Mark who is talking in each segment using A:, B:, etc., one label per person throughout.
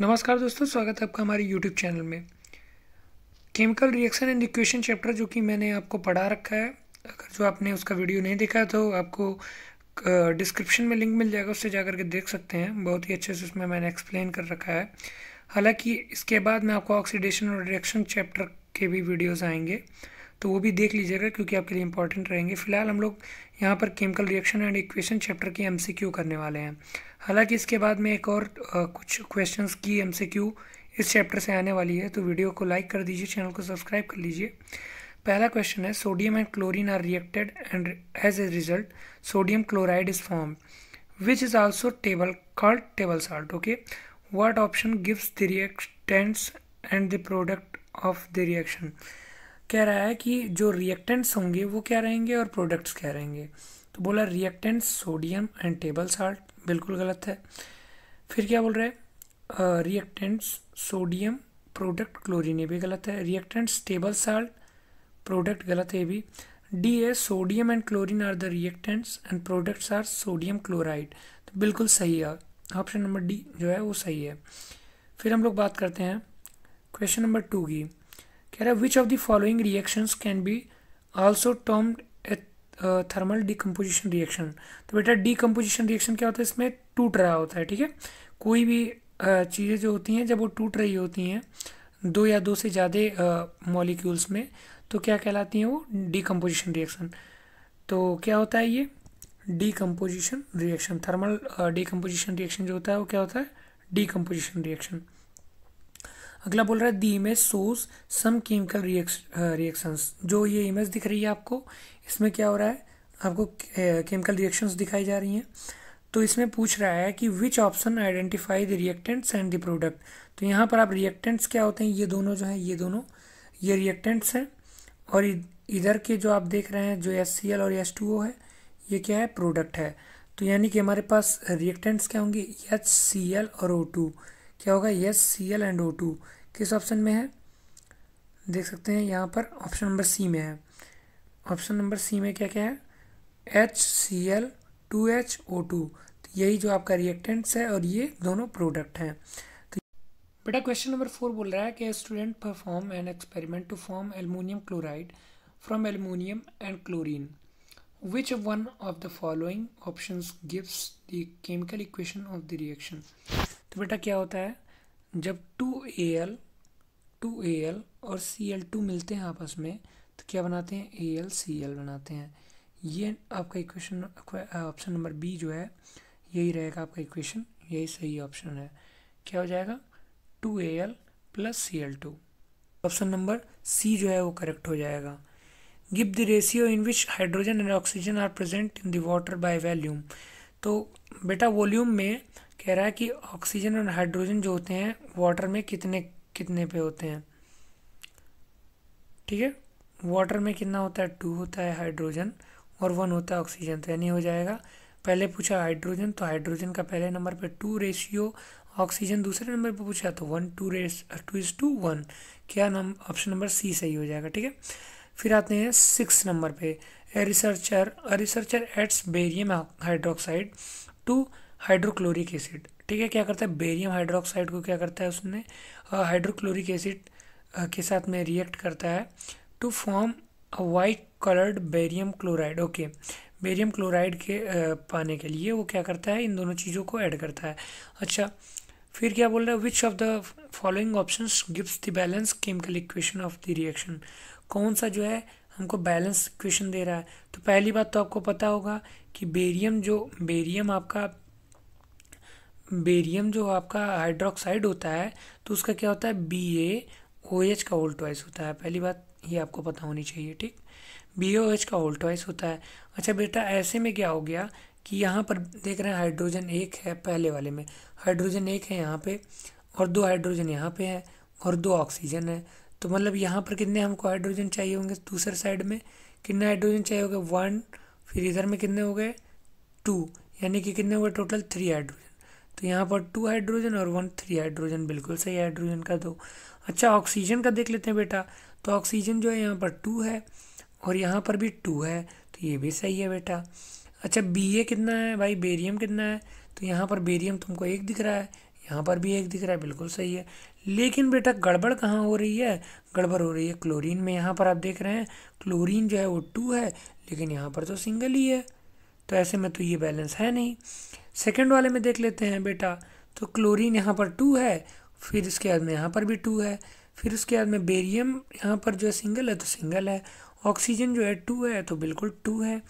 A: नमस्कार दोस्तों स्वागत है आपका हमारे यूट्यूब चैनल में chemical reaction and equation chapter जो कि मैंने आपको पढ़ा रखा है अगर जो आपने उसका वीडियो नहीं देखा तो आपको डिस्क्रिप्शन में लिंक मिल जाएगा उससे जा के देख सकते हैं बहुत ही अच्छे से उसमें मैंने एक्सप्लेन कर रखा है हालांकि इसके बाद मैं आपको ऑक्सीडेशन और रिएक्शन चैप्टर के भी वीडियोज़ आएंगे तो वो भी देख लीजिएगा क्योंकि आपके लिए इंपॉर्टेंट रहेंगे फिलहाल हम लोग यहाँ पर chemical reaction and equation chapter के एम करने वाले हैं हालांकि इसके बाद में एक और आ, कुछ क्वेश्चन की एम इस चैप्टर से आने वाली है तो वीडियो को लाइक कर दीजिए चैनल को सब्सक्राइब कर लीजिए पहला क्वेश्चन है sodium and chlorine are reacted and as a result sodium chloride is form which is also table called table salt okay what option gives the reactants and the product of the reaction कह रहा है कि जो reactants होंगे वो क्या रहेंगे और प्रोडक्ट्स क्या रहेंगे तो बोला reactants sodium and table salt बिल्कुल गलत है फिर क्या बोल रहे हैं रिएक्टेंट्स सोडियम प्रोडक्ट क्लोरीन ये भी गलत है रिएक्टेंट्स टेबल साल्ट प्रोडक्ट गलत है भी डी है sodium and chlorine are the reactants and products are sodium chloride तो बिल्कुल सही है ऑप्शन नंबर डी जो है वो सही है फिर हम लोग बात करते हैं क्वेश्चन नंबर टू की कह रहा है which of the following reactions can be also termed at thermal decomposition reaction तो बेटा डिकम्पोजिशन रिएक्शन क्या होता है इसमें टूट रहा होता है ठीक है कोई भी uh, चीज़ें जो होती हैं जब वो टूट रही होती हैं दो या दो से ज़्यादा मॉलिक्यूल्स uh, में तो क्या कहलाती हैं वो डिकम्पोजिशन रिएक्शन तो क्या होता है ये decomposition reaction thermal decomposition reaction जो होता है वो क्या होता है डिकम्पोजिशन रिएक्शन अगला बोल रहा है the image shows some chemical reactions जो ये इमेज दिख रही है आपको इसमें क्या हो रहा है आपको केमिकल uh, रिएक्शंस दिखाई जा रही हैं तो इसमें पूछ रहा है कि which option identify the reactants and the product तो यहाँ पर आप रिएक्टेंट्स क्या होते हैं ये दोनों जो हैं ये दोनों ये रिएक्टेंट्स हैं और इधर के जो आप देख रहे हैं जो एस और एस है ये क्या है प्रोडक्ट है तो यानी कि हमारे पास रिएक्टेंट्स क्या होंगे एच सी एल और ओ टू क्या होगा H C L and O two किस ऑप्शन में है देख सकते हैं यहाँ पर ऑप्शन नंबर सी में है ऑप्शन नंबर सी में क्या क्या है H C L two H O two तो यही जो आपका रिएक्टेंट्स है और ये दोनों प्रोडक्ट हैं तो बेटा क्वेश्चन नंबर फोर बोल रहा है कि student perform an experiment to form aluminium chloride from aluminium and chlorine which one of the following option gives the chemical equation of the reaction तो बेटा क्या होता है जब two A L two A L और C L to मिलते हैं आपस में तो क्या बनाते हैं ए एल सी एल बनाते हैं ये आपका इक्वेशन ऑप्शन नंबर बी जो है यही रहेगा आपका इक्वेशन यही सही ऑप्शन है क्या हो जाएगा two A L plus C L two option number C जो है वो करेक्ट हो जाएगा give the ratio in which hydrogen and oxygen are present in the water by volume तो बेटा वॉल्यूम में कह रहा है कि ऑक्सीजन और हाइड्रोजन जो होते हैं वाटर में कितने कितने पे होते हैं ठीक है वाटर में कितना होता है टू होता है हाइड्रोजन और वन होता है ऑक्सीजन तो यानी हो जाएगा पहले पूछा हाइड्रोजन तो हाइड्रोजन का पहले नंबर पे टू रेशियो ऑक्सीजन दूसरे नंबर पे पूछा तो वन टू रेस टू इज टू वन क्या नाम ऑप्शन नंबर सी सही हो जाएगा ठीक है फिर आते हैं सिक्स नंबर पे a researcher a researcher adds barium hydroxide to hydrochloric acid ठीक है क्या करता है बेरियम हाइड्रोक्साइड को क्या करता है उसने हाइड्रोक्लोरिक एसिड के साथ में रिएक्ट करता है to form a white coloured barium chloride okay barium chloride के आ, पाने के लिए वो क्या करता है इन दोनों चीज़ों को ऐड करता है अच्छा फिर क्या बोल रहा है which of the following option gives the balance chemical equation of the reaction कौन सा जो है हमको बैलेंस इक्वेशन दे रहा है तो पहली बात तो आपको पता होगा कि बेरियम जो बेरियम आपका बेरियम जो आपका हाइड्रोक्साइड होता है तो उसका क्या होता है बी ए ओ एच का होल होता है पहली बात ये आपको पता होनी चाहिए ठीक बी ओ एच का होल होता है अच्छा बेटा ऐसे में क्या हो गया कि यहाँ पर देख रहे हैं हाइड्रोजन एक है पहले वाले में हाइड्रोजन एक है यहाँ पे और दो हाइड्रोजन यहाँ पे है और दो ऑक्सीजन है तो मतलब यहाँ पर कितने हमको हाइड्रोजन चाहिए होंगे दूसरे साइड में कितने हाइड्रोजन चाहिए होंगे वन फिर इधर में कितने हो गए टू यानी कि कितने हो गए टोटल थ्री हाइड्रोजन तो यहाँ पर टू हाइड्रोजन और वन थ्री हाइड्रोजन बिल्कुल सही हाइड्रोजन का दो अच्छा ऑक्सीजन का देख लेते हैं बेटा तो ऑक्सीजन जो है यहाँ पर टू है और यहाँ पर भी टू है तो ये भी सही है बेटा अच्छा बी कितना है भाई बेरियम कितना है तो यहाँ पर बेरियम तुमको एक दिख रहा है यहाँ पर भी एक दिख रहा है बिल्कुल सही है लेकिन बेटा गड़बड़ कहाँ हो रही है गड़बड़ हो रही है क्लोरीन में यहाँ पर आप देख रहे हैं क्लोरीन जो है वो टू है लेकिन यहाँ पर तो सिंगल ही है तो ऐसे में तो ये बैलेंस है नहीं सेकेंड वाले में देख लेते हैं बेटा तो क्लोरीन यहाँ पर टू है फिर उसके बाद में यहाँ पर भी टू है फिर उसके बाद में बेरियम यहाँ पर जो है सिंगल है तो सिंगल है ऑक्सीजन जो है टू है तो बिल्कुल टू है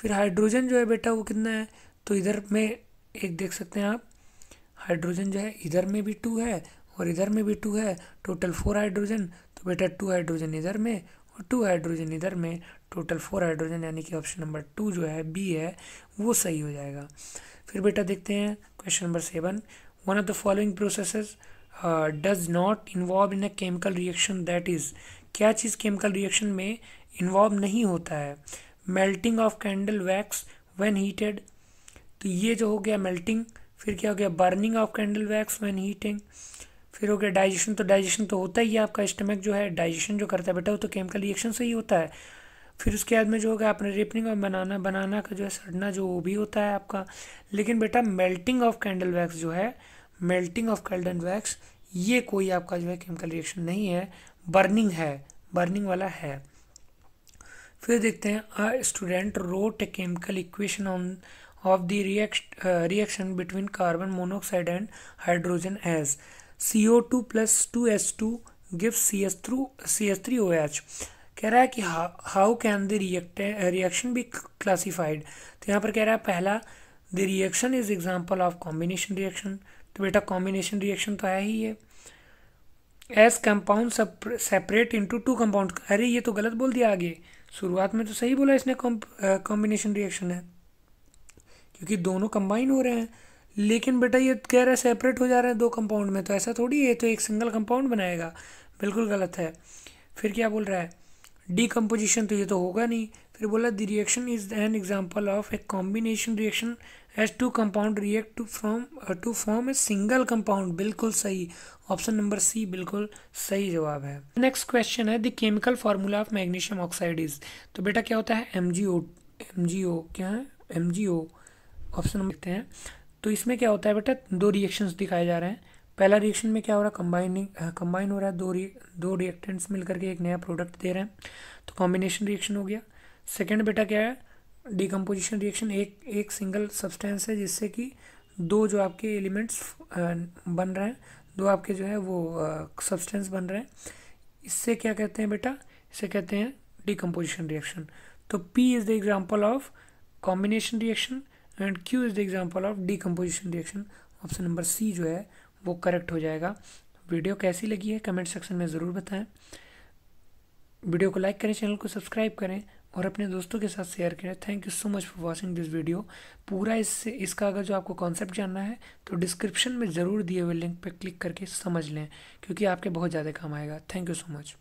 A: फिर हाइड्रोजन जो है बेटा वो कितना है तो इधर में एक देख सकते हैं आप हाइड्रोजन जो है इधर में भी टू है और इधर में भी टू है टोटल फोर हाइड्रोजन तो बेटा टू हाइड्रोजन इधर में और टू हाइड्रोजन इधर में टोटल फोर हाइड्रोजन यानी कि ऑप्शन नंबर टू जो है बी है वो सही हो जाएगा फिर बेटा देखते हैं question number seven one of the following process does not involve in a chemical reaction that is क्या चीज़ केमिकल रिएक्शन में इन्वॉल्व नहीं होता है melting of candle wax when heated तो ये जो हो गया मेल्टिंग फिर क्या हो गया burning of candle wax when heating फिर हो गया डाइजेशन तो डाइजेशन तो होता ही है आपका स्टमक जो है डाइजेशन जो करता है बेटा वो तो केमिकल रिएक्शन से ही होता है फिर उसके बाद में जो होगा आपने रेपनिंग और बनाना बनाना का जो है सड़ना जो वो भी होता है आपका लेकिन बेटा मेल्टिंग ऑफ कैंडल वैक्स जो है मेल्टिंग ऑफ कैंडल वैक्स ये कोई आपका जो है केमिकल रिएक्शन नहीं है बर्निंग है बर्निंग वाला है फिर देखते हैं a student wrote a chemical equation on of the reaction between carbon monoxide and hydrogen as C O two plus two S two give C S through C S three O H कह रहा है कि how can the react reaction be classified तो यहाँ पर कह रहा है पहला the reaction is example of combination reaction तो बेटा कॉम्बिनेशन रिएक्शन तो आया ही है S compound separate into two compound अरे ये तो गलत बोल दिया आगे शुरुआत में तो सही बोला इसने कॉम्बिनेशन रिएक्शन uh, है क्योंकि दोनों कंबाइन हो रहे हैं लेकिन बेटा ये कह रहे सेपरेट हो जा रहे हैं दो कंपाउंड में तो ऐसा थोड़ी है तो एक सिंगल कंपाउंड बनाएगा बिल्कुल गलत है फिर क्या बोल रहा है डीकम्पोजिशन तो ये तो होगा नहीं फिर बोला the reaction is an example of a combination reaction as two compound react to from to form a single compound बिल्कुल सही ऑप्शन नंबर सी बिल्कुल सही जवाब है नेक्स्ट क्वेश्चन है the chemical formula of magnesium oxide is तो बेटा क्या होता है M G O M G O क्या है M G O option number हैं तो इसमें क्या होता है बेटा दो रिएक्शंस दिखाए जा रहे हैं पहला रिएक्शन में क्या हो रहा है कंबाइनिंग हाँ, कंबाइन हो रहा है दो रिए दो रिएक्टेंट्स मिलकर के एक नया प्रोडक्ट दे रहे हैं तो कॉम्बिनेशन रिएक्शन हो गया सेकेंड बेटा क्या है डिकम्पोजिशन रिएक्शन एक एक सिंगल सब्सटेंस है जिससे कि दो जो आपके एलिमेंट्स बन रहे हैं दो आपके जो है वो सब्सटेंस बन रहे हैं इससे क्या कहते हैं बेटा इसे कहते हैं डिकम्पोजिशन रिएक्शन तो P is the example of combination reaction and Q is the example of decomposition reaction option number C जो है वो करेक्ट हो जाएगा वीडियो कैसी लगी है कमेंट सेक्शन में ज़रूर बताएं वीडियो को लाइक करें चैनल को सब्सक्राइब करें और अपने दोस्तों के साथ शेयर करें thank you so much for watching this video पूरा इससे इसका अगर जो आपको कॉन्सेप्ट जानना है तो डिस्क्रिप्शन में ज़रूर दिए हुए लिंक पर क्लिक करके समझ लें क्योंकि आपके बहुत ज़्यादा काम आएगा थैंक यू सो मच